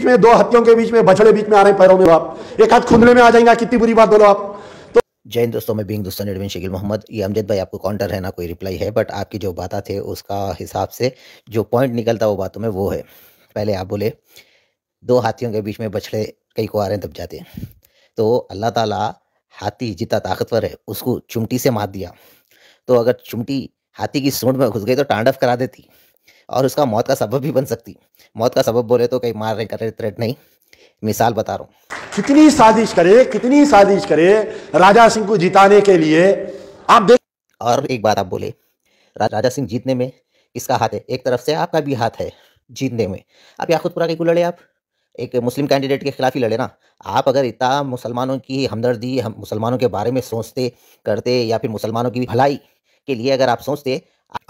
बीच में दो हत्यों के बीच में बछड़े बीच में आ रहे पैरों में आप एक हाथ खुदने में आ जाएंगे कितनी बुरी बात बोलो आप तो- जय हिंद दोस्तों मैं बिंग दोस्तों एडविन शकील मोहम्मद ये अमजद भाई आपको काउंटर है ना कोई रिप्लाई है बट आपकी जो बात थे उसका हिसाब से जो पॉइंट निकलता वो बातों में वो है पहले आप बोले दो हाथियों के बीच में बछड़े कई को आ रहे हैं दब जाते हैं तो अल्लाह ताला हाथी जितना ताकतवर है उसको चुमटी से मार दिया तो अगर चुमटी हाथी की सूंड में घुस गई तो टांडव करा देती और उसका मौत का सबब भी बन सकती मौत का सबब बोले तो कहीं मार रहे कर रहे थ्रेट नहीं मिसाल बता रहा हूँ कितनी साजिश करे कितनी साजिश करे राजा सिंह को जिताने के लिए आप देख और एक बात आप बोले राजा सिंह जीतने में किसका हाथ है एक तरफ से आपका भी हाथ है जीतने में अब याकूतपुरा के क्यों लड़े आप एक मुस्लिम कैंडिडेट के खिलाफ ही लड़े ना आप अगर इतना मुसलमानों की हमदर्दी हम मुसलमानों के बारे में सोचते करते या फिर मुसलमानों की भलाई के लिए अगर आप सोचते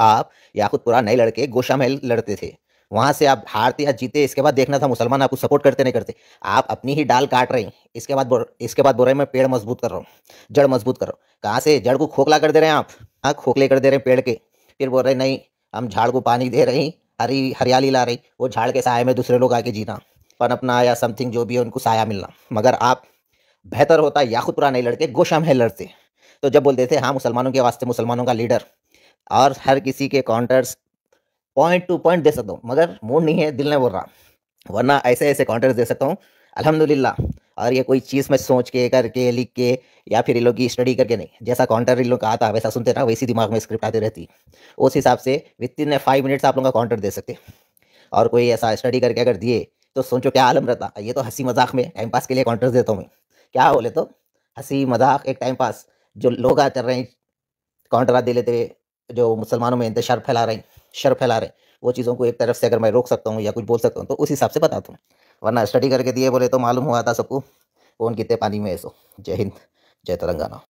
आप याकूतपुरा नए लड़के गोशा महल लड़ते थे वहाँ से आप हारते या जीते इसके बाद देखना था मुसलमान आपको सपोर्ट करते नहीं करते आप अपनी ही डाल काट रहे हैं इसके बाद इसके बाद बोल रहे मैं पेड़ मजबूत कर रहा हूँ जड़ मजबूत कर रहा हूँ कहाँ से जड़ को खोखला कर दे रहे हैं आप हाँ खोखले कर दे रहे हैं पेड़ के फिर बोल रहे नहीं हम झाड़ को पानी दे रहे हैं हरी हरियाली ला रही वो झाड़ के साय में दूसरे लोग आके जीना पनपना या समथिंग जो भी है उनको साया मिलना मगर आप बेहतर होता या खुद पुराने लड़के गोशा महल लड़ते तो जब बोलते थे हाँ मुसलमानों के वास्ते मुसलमानों का लीडर और हर किसी के काउंटर्स पॉइंट टू पॉइंट दे सकता हूँ मगर मूड नहीं है दिल नहीं बोल रहा वरना ऐसे ऐसे काउंटर्स दे सकता हूँ अलहमदिल्ला और ये कोई चीज़ मैं सोच के करके लिख के या फिर इन लोग की स्टडी करके नहीं जैसा काउंटर इन लोग का आता वैसा सुनते रहा वैसी दिमाग में स्क्रिप्ट आती रहती उस हिसाब से विद इन फाइव मिनट्स आप लोगों का काउंटर दे सकते और कोई ऐसा स्टडी करके अगर दिए तो सोचो क्या आलम रहता ये तो हंसी मजाक में टाइम पास के लिए काउंटर्स देता हूँ मैं क्या बोले तो हंसी मजाक एक टाइम पास जो लोग आ चल रहे हैं आ दे लेते हुए जो मुसलमानों में इंतजार फैला रहे हैं शर फैला रहे हैं वो चीज़ों को एक तरफ से अगर मैं रोक सकता हूँ या कुछ बोल सकता हूँ तो उस हिसाब से बताता हूँ वरना स्टडी करके दिए बोले तो मालूम हुआ था सबको कौन कितने पानी में ऐसो जय हिंद जय तेलंगाना